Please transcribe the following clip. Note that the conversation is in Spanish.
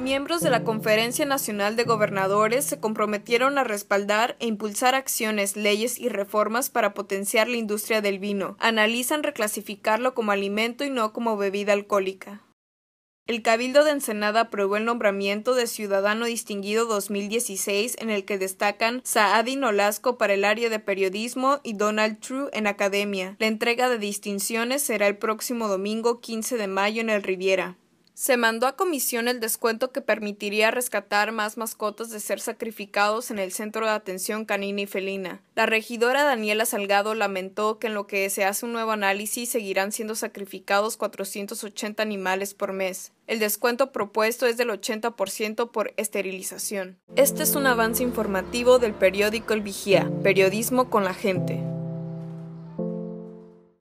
miembros de la Conferencia Nacional de Gobernadores se comprometieron a respaldar e impulsar acciones, leyes y reformas para potenciar la industria del vino. Analizan reclasificarlo como alimento y no como bebida alcohólica. El Cabildo de Ensenada aprobó el nombramiento de Ciudadano Distinguido 2016 en el que destacan Saadin Olasco para el área de periodismo y Donald True en academia. La entrega de distinciones será el próximo domingo 15 de mayo en el Riviera. Se mandó a comisión el descuento que permitiría rescatar más mascotas de ser sacrificados en el Centro de Atención Canina y Felina. La regidora Daniela Salgado lamentó que en lo que se hace un nuevo análisis seguirán siendo sacrificados 480 animales por mes. El descuento propuesto es del 80% por esterilización. Este es un avance informativo del periódico El Vigía, periodismo con la gente.